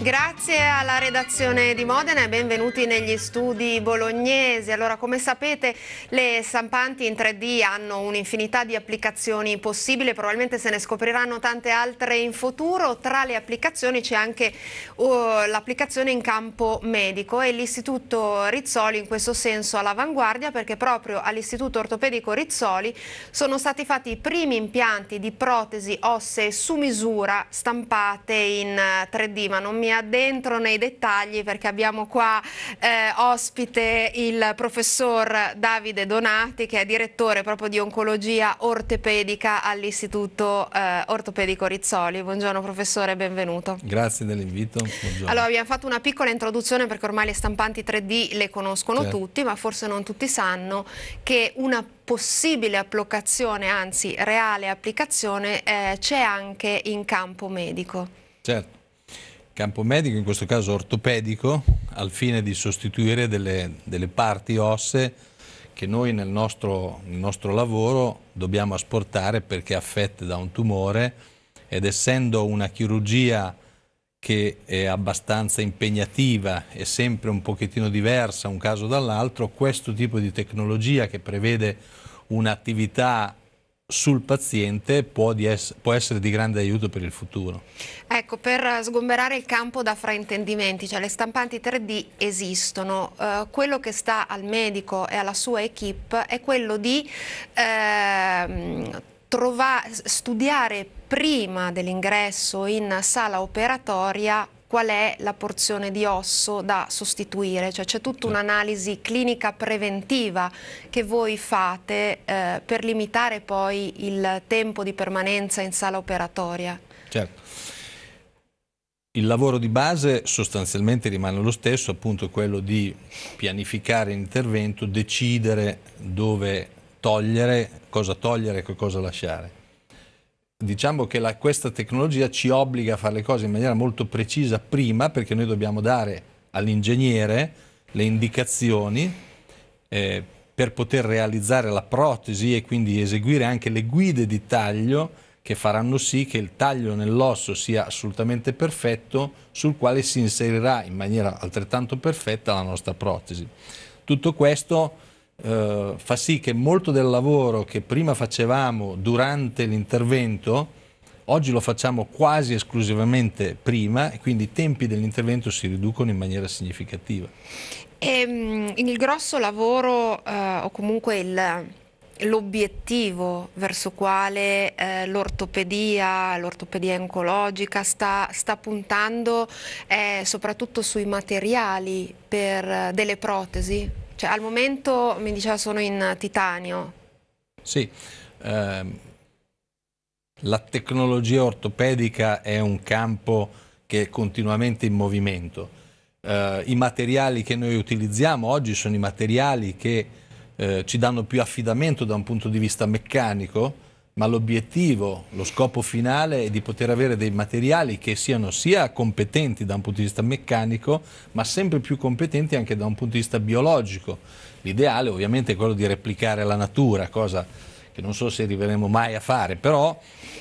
Grazie alla redazione di Modena e benvenuti negli studi bolognesi. Allora, come sapete, le stampanti in 3D hanno un'infinità di applicazioni possibili, probabilmente se ne scopriranno tante altre in futuro. Tra le applicazioni c'è anche uh, l'applicazione in campo medico e l'Istituto Rizzoli in questo senso all'avanguardia perché proprio all'Istituto Ortopedico Rizzoli sono stati fatti i primi impianti di protesi ossee su misura stampate in 3D, uh, ma non non mi addentro nei dettagli perché abbiamo qua eh, ospite il professor Davide Donati che è direttore proprio di oncologia ortopedica all'Istituto eh, Ortopedico Rizzoli. Buongiorno professore, benvenuto. Grazie dell'invito. Allora abbiamo fatto una piccola introduzione perché ormai le stampanti 3D le conoscono certo. tutti, ma forse non tutti sanno che una possibile applicazione, anzi reale applicazione, eh, c'è anche in campo medico. Certo, campo medico, in questo caso ortopedico, al fine di sostituire delle, delle parti ossee che noi nel nostro, nel nostro, lavoro dobbiamo asportare perché affette da un tumore ed essendo una chirurgia che è abbastanza impegnativa e sempre un pochettino diversa un caso dall'altro, questo tipo di tecnologia che prevede un'attività sul paziente può, ess può, essere di grande aiuto per il futuro. Ecco, per eh, sgomberare il campo da fraintendimenti, cioè le stampanti 3D esistono, eh, quello che sta al medico e alla sua equip è quello di eh, studiare prima dell'ingresso in sala operatoria qual è la porzione di osso da sostituire, cioè c'è tutta un'analisi clinica preventiva che voi fate eh, per limitare poi il tempo di permanenza in sala operatoria. Certo. Il lavoro di base sostanzialmente rimane lo stesso, appunto quello di pianificare l'intervento, decidere dove togliere, cosa togliere e cosa lasciare diciamo che la, questa tecnologia ci obbliga a fare le cose in maniera molto precisa prima perché noi dobbiamo dare all'ingegnere le indicazioni eh, per poter realizzare la protesi e quindi eseguire anche le guide di taglio che faranno sì che il taglio nell'osso sia assolutamente perfetto sul quale si inserirà in maniera altrettanto perfetta la nostra protesi. Tutto questo eh, fa sì che molto del lavoro che prima facevamo durante l'intervento Oggi lo facciamo quasi esclusivamente prima e quindi i tempi dell'intervento si riducono in maniera significativa. E, ehm, il grosso lavoro eh, o comunque l'obiettivo verso quale eh, l'ortopedia, l'ortopedia oncologica sta, sta puntando è soprattutto sui materiali per, eh, delle protesi? Cioè, al momento mi diceva sono in titanio. Sì, ehm, la tecnologia ortopedica è un campo che è continuamente in movimento. Eh, I materiali che noi utilizziamo oggi sono i materiali che eh, ci danno più affidamento da un punto di vista meccanico, ma l'obiettivo, lo scopo finale è di poter avere dei materiali che siano sia competenti da un punto di vista meccanico, ma sempre più competenti anche da un punto di vista biologico. L'ideale ovviamente è quello di replicare la natura, cosa che non so se arriveremo mai a fare, però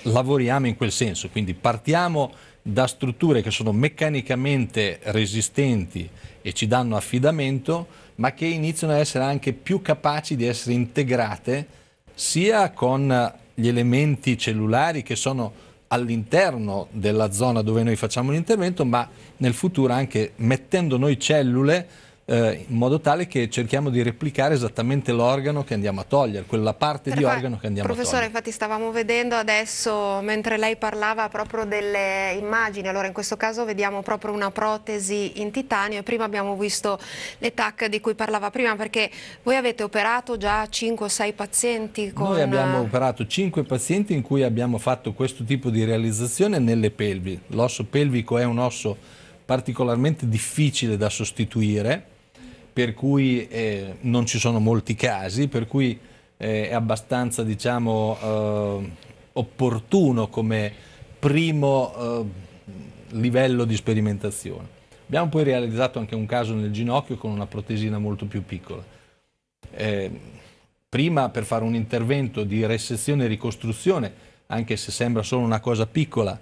lavoriamo in quel senso, quindi partiamo da strutture che sono meccanicamente resistenti e ci danno affidamento, ma che iniziano a essere anche più capaci di essere integrate sia con gli elementi cellulari che sono all'interno della zona dove noi facciamo l'intervento, ma nel futuro anche mettendo noi cellule eh, in modo tale che cerchiamo di replicare esattamente l'organo che andiamo a togliere, quella parte Perfetto. di organo che andiamo Professore, a togliere. Professore, infatti stavamo vedendo adesso, mentre lei parlava proprio delle immagini, allora in questo caso vediamo proprio una protesi in titanio e prima abbiamo visto le TAC di cui parlava prima, perché voi avete operato già 5 o 6 pazienti con... Noi abbiamo eh, operato 5 pazienti in cui abbiamo fatto questo tipo di realizzazione nelle pelvi. L'osso pelvico è un osso particolarmente difficile da sostituire, per cui eh, non ci sono molti casi, per cui eh, è abbastanza diciamo, eh, opportuno come primo eh, livello di sperimentazione. Abbiamo poi realizzato anche un caso nel ginocchio con una protesina molto più piccola. Eh, prima per fare un intervento di resezione e ricostruzione, anche se sembra solo una cosa piccola,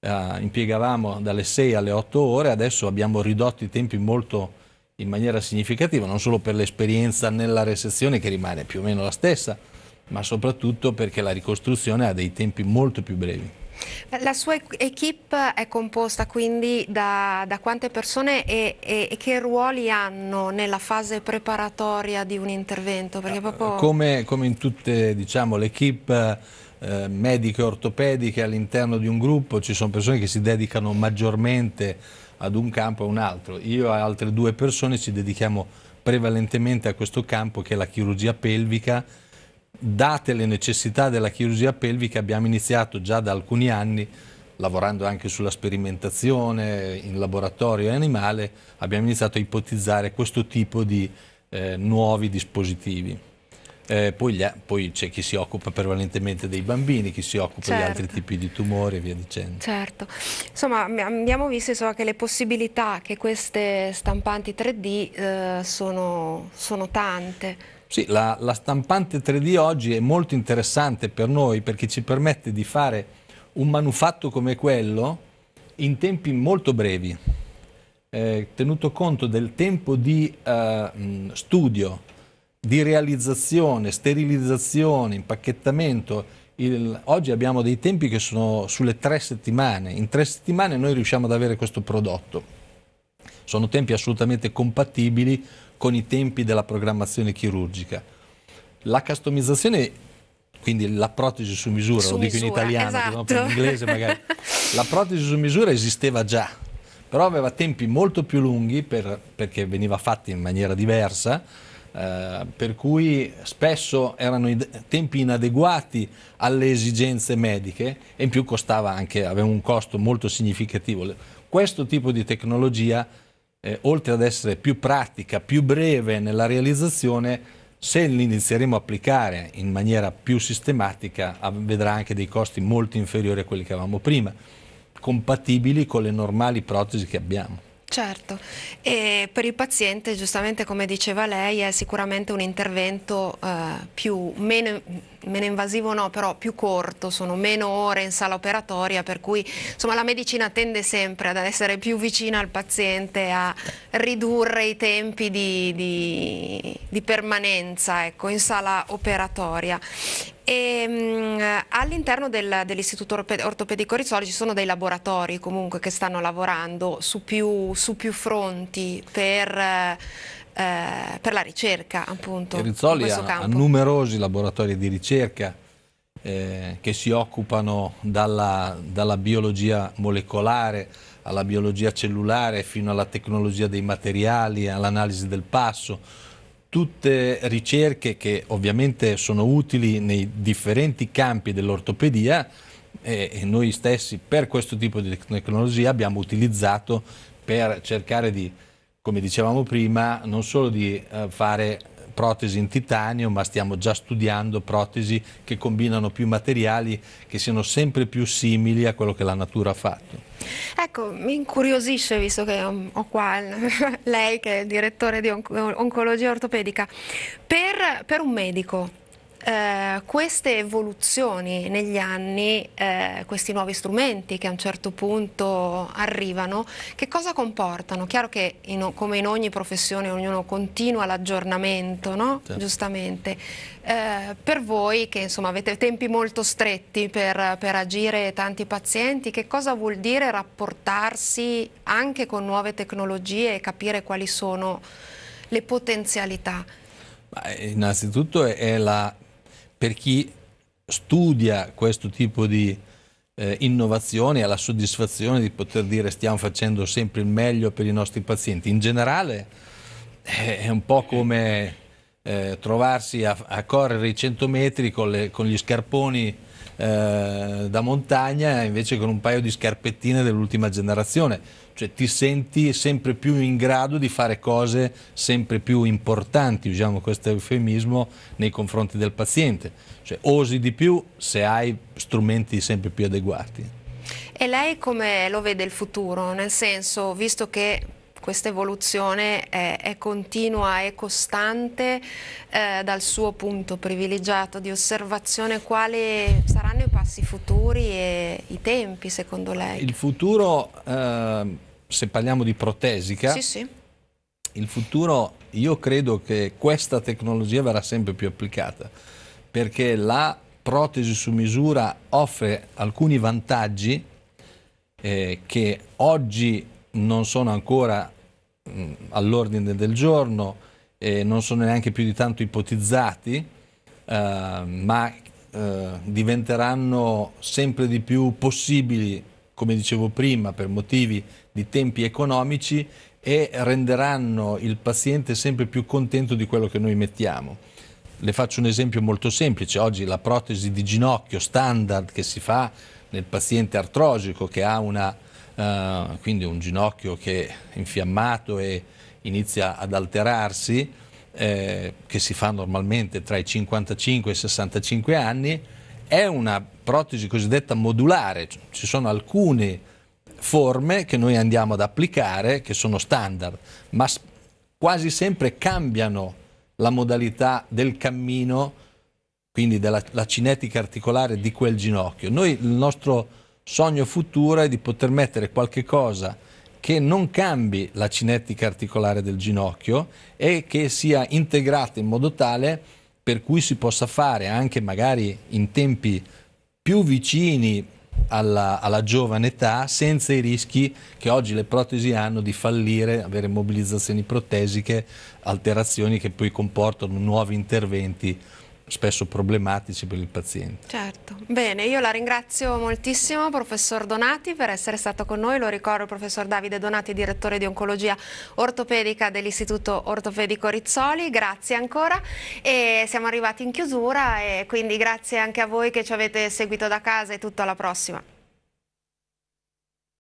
eh, impiegavamo dalle 6 alle 8 ore, adesso abbiamo ridotto i tempi molto in maniera significativa, non solo per l'esperienza nella resezione che rimane più o meno la stessa, ma soprattutto perché la ricostruzione ha dei tempi molto più brevi. La sua equip è composta quindi da, da quante persone e, e, e, che ruoli hanno nella fase preparatoria di un intervento? Ah, proprio... Come, come, in tutte diciamo, le equip eh, mediche ortopediche all'interno di un gruppo ci sono persone che si dedicano maggiormente ad un campo e a un altro. Io e altre due persone ci dedichiamo prevalentemente a questo campo che è la chirurgia pelvica. Date le necessità della chirurgia pelvica abbiamo iniziato già da alcuni anni lavorando anche sulla sperimentazione in laboratorio e animale, abbiamo iniziato a ipotizzare questo tipo di eh, nuovi dispositivi eh, poi, gli, poi, c'è chi si occupa prevalentemente dei bambini, chi si occupa certo. di altri certo. tipi di tumori e via dicendo. Certo, insomma abbiamo visto insomma, che le possibilità che queste stampanti 3D eh, sono, sono tante. Sì, la, la, stampante 3D oggi è molto interessante per noi perché ci permette di fare un manufatto come quello in tempi molto brevi, eh, tenuto conto del tempo di eh, studio di realizzazione, sterilizzazione, impacchettamento. Il, oggi abbiamo dei tempi che sono sulle tre settimane. In tre settimane noi riusciamo ad avere questo prodotto. Sono tempi assolutamente compatibili con i tempi della programmazione chirurgica. La customizzazione, quindi la protesi su misura, su lo dico misura, in italiano, esatto. no, in inglese magari, la protesi su misura esisteva già, però aveva tempi molto più lunghi per, perché veniva fatta in maniera diversa eh, per cui spesso erano i tempi inadeguati alle esigenze mediche e in più costava anche, aveva un costo molto significativo. Questo tipo di tecnologia, eh, oltre ad essere più pratica, più breve nella realizzazione, se l'inizieremo a applicare in maniera più sistematica vedrà anche dei costi molto inferiori a quelli che avevamo prima, compatibili con le normali protesi che abbiamo. Certo, e per il paziente giustamente come diceva lei è sicuramente un intervento eh, più, meno, meno invasivo no, però più corto, sono meno ore in sala operatoria, per cui insomma, la medicina tende sempre ad essere più vicina al paziente, a ridurre i tempi di, di, di permanenza ecco, in sala operatoria. Ehm, all'interno dell'Istituto Ortopedico Rizzoli ci sono dei laboratori comunque che stanno lavorando su più, su più fronti per eh, per la ricerca appunto. Rizzoli ha, campo. numerosi laboratori di ricerca eh, che si occupano dalla, dalla biologia molecolare alla biologia cellulare fino alla tecnologia dei materiali, all'analisi del passo, tutte ricerche che ovviamente sono utili nei differenti campi dell'ortopedia eh, e noi stessi per questo tipo di tecnologia abbiamo utilizzato per cercare di come dicevamo prima, non solo di eh, fare protesi in titanio, ma stiamo già studiando protesi che combinano più materiali che siano sempre più simili a quello che la natura ha fatto. Ecco, mi incuriosisce, visto che ho qua lei che è direttore di on oncologia ortopedica, per, per un medico eh, queste evoluzioni negli anni, eh, questi nuovi strumenti che a un certo punto arrivano, che cosa comportano? Chiaro che in, come in ogni professione ognuno continua l'aggiornamento, no? certo. giustamente. Eh, per voi che insomma, avete tempi molto stretti per, per agire tanti pazienti, che cosa vuol dire rapportarsi anche con nuove tecnologie e capire quali sono le potenzialità? Eh, innanzitutto è la per chi studia questo tipo di eh, innovazioni ha la soddisfazione di poter dire stiamo facendo sempre il meglio per i nostri pazienti. In generale eh, è un po' come eh, trovarsi a, a, correre i 100 metri con, le, con gli scarponi eh, da montagna invece con un paio di scarpettine dell'ultima generazione, cioè ti senti sempre più in grado di fare cose sempre più importanti, usiamo questo eufemismo, nei confronti del paziente, cioè osi di più se hai strumenti sempre più adeguati. E lei come lo vede il futuro? Nel senso, visto che questa evoluzione è, è, continua, e costante eh, dal suo punto privilegiato di osservazione quali saranno i passi futuri e i tempi secondo lei? Il futuro, eh, se parliamo di protesica, sì, sì. il futuro io credo che questa tecnologia verrà sempre più applicata perché la protesi su misura offre alcuni vantaggi eh, che oggi non sono ancora Mm, all'ordine del giorno e non sono neanche più di tanto ipotizzati, eh, ma eh, diventeranno sempre di più possibili, come dicevo prima, per motivi di tempi economici e renderanno il paziente sempre più contento di quello che noi mettiamo. Le faccio un esempio molto semplice, oggi la protesi di ginocchio standard che si fa nel paziente artrosico che ha una eh, quindi un ginocchio che è infiammato e inizia ad alterarsi, eh, che si fa normalmente tra i 55 e i 65 anni, è una protesi cosiddetta modulare, ci sono alcune forme che noi andiamo ad applicare, che sono standard, ma quasi sempre cambiano la modalità del cammino, quindi della cinetica articolare di quel ginocchio. Noi il nostro sogno futuro è di poter mettere qualche cosa che non cambi la cinetica articolare del ginocchio e che sia integrata in modo tale per cui si possa fare anche magari in tempi più vicini alla, alla, giovane età senza i rischi che oggi le protesi hanno di fallire, avere mobilizzazioni protesiche, alterazioni che poi comportano nuovi interventi spesso problematici per il paziente. Certo, bene, io la ringrazio moltissimo professor Donati per essere stato con noi, lo ricordo il professor Davide Donati, direttore di oncologia ortopedica dell'Istituto Ortopedico Rizzoli, grazie ancora e siamo arrivati in chiusura e quindi grazie anche a voi che ci avete seguito da casa e tutto alla prossima.